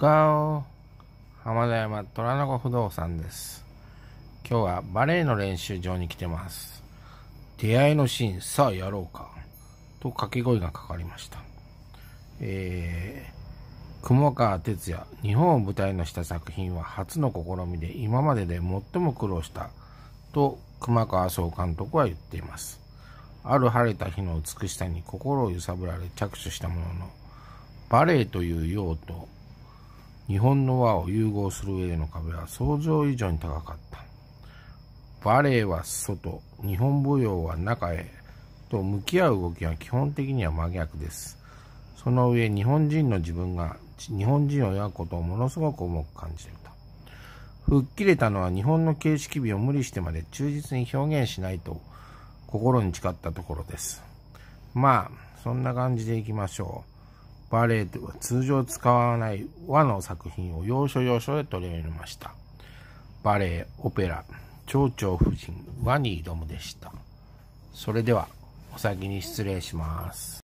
ガオ浜田山虎の子不動産です。今日はバレエの練習場に来てます。出会いのシーン、さあやろうか。と掛け声がかかりました。えー、雲川哲也、日本を舞台のした作品は初の試みで今までで最も苦労した。と熊川総監督は言っています。ある晴れた日の美しさに心を揺さぶられ着手したものの、バレエという用途日本の和を融合する上での壁は想像以上に高かった。バレエは外、日本舞踊は中へと向き合う動きは基本的には真逆です。その上、日本人の自分が日本人を描くことをものすごく重く感じていた。吹っ切れたのは日本の形式美を無理してまで忠実に表現しないと心に誓ったところです。まあ、そんな感じでいきましょう。バレエでは通常使わない和の作品を要所要所で取り上げました。バレエ、オペラ、蝶々夫人、和に挑むでした。それでは、お先に失礼します。